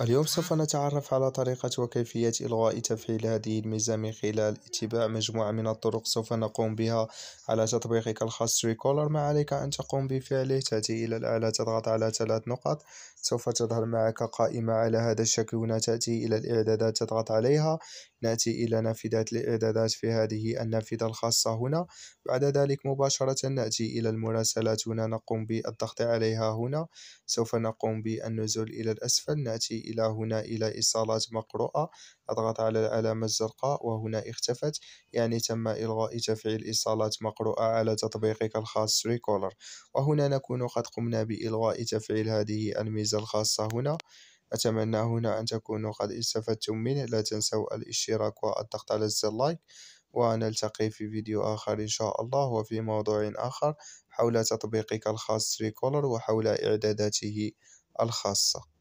اليوم سوف نتعرف على طريقة وكيفية إلغاء تفعيل هذه الميزة من خلال اتباع مجموعة من الطرق سوف نقوم بها على تطبيقك الخاص تريكولر ما عليك أن تقوم بفعله تأتي إلى الأعلى تضغط على ثلاث نقط سوف تظهر معك قائمة على هذا الشكل هنا تأتي إلى الإعدادات تضغط عليها نأتي إلى نافذة الإعدادات في هذه النافذة الخاصة هنا بعد ذلك مباشرة نأتي إلى المراسلات هنا نقوم بالضغط عليها هنا سوف نقوم بالنزول إلى الأسفل نأتي أتي إلى هنا إلى إيصالات مقروءة أضغط على العلامة الزرقاء وهنا اختفت يعني تم إلغاء تفعيل إيصالات مقروءة على تطبيقك الخاص ريكولر وهنا نكون قد قمنا بإلغاء تفعيل هذه الميزة الخاصة هنا أتمنى هنا أن تكونوا قد استفدتم منه لا تنسوا الاشتراك والضغط على زر لايك ونلتقي في فيديو آخر إن شاء الله وفي موضوع آخر حول تطبيقك الخاص ريكولر وحول إعداداته الخاصة